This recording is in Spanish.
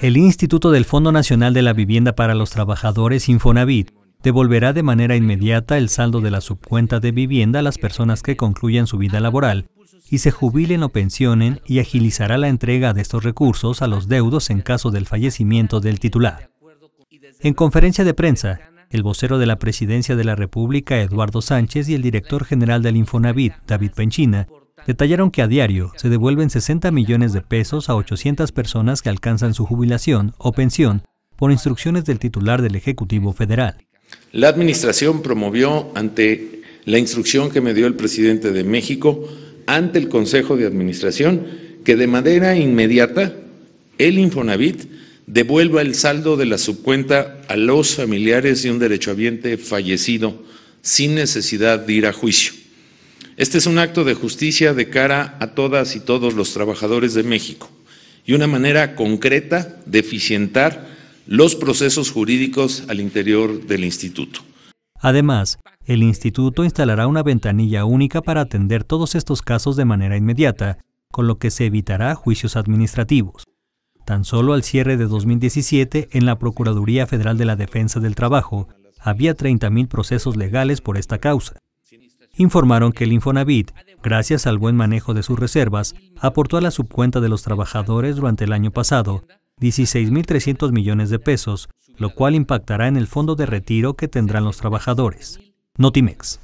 El Instituto del Fondo Nacional de la Vivienda para los Trabajadores Infonavit devolverá de manera inmediata el saldo de la subcuenta de vivienda a las personas que concluyan su vida laboral y se jubilen o pensionen y agilizará la entrega de estos recursos a los deudos en caso del fallecimiento del titular. En conferencia de prensa, el vocero de la Presidencia de la República, Eduardo Sánchez, y el director general del Infonavit, David Penchina, Detallaron que a diario se devuelven 60 millones de pesos a 800 personas que alcanzan su jubilación o pensión por instrucciones del titular del Ejecutivo Federal. La Administración promovió ante la instrucción que me dio el presidente de México, ante el Consejo de Administración, que de manera inmediata el Infonavit devuelva el saldo de la subcuenta a los familiares de un derechohabiente fallecido sin necesidad de ir a juicio. Este es un acto de justicia de cara a todas y todos los trabajadores de México y una manera concreta de eficientar los procesos jurídicos al interior del instituto. Además, el instituto instalará una ventanilla única para atender todos estos casos de manera inmediata, con lo que se evitará juicios administrativos. Tan solo al cierre de 2017, en la Procuraduría Federal de la Defensa del Trabajo, había 30.000 procesos legales por esta causa informaron que el Infonavit, gracias al buen manejo de sus reservas, aportó a la subcuenta de los trabajadores durante el año pasado 16.300 millones de pesos, lo cual impactará en el fondo de retiro que tendrán los trabajadores. Notimex.